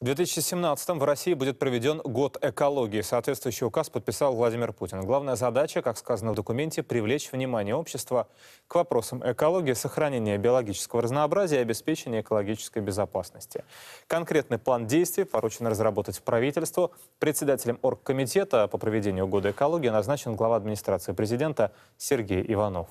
В 2017 в России будет проведен год экологии. Соответствующий указ подписал Владимир Путин. Главная задача, как сказано в документе, привлечь внимание общества к вопросам экологии, сохранения биологического разнообразия и обеспечения экологической безопасности. Конкретный план действий поручено разработать правительству. Председателем оргкомитета по проведению года экологии назначен глава администрации президента Сергей Иванов.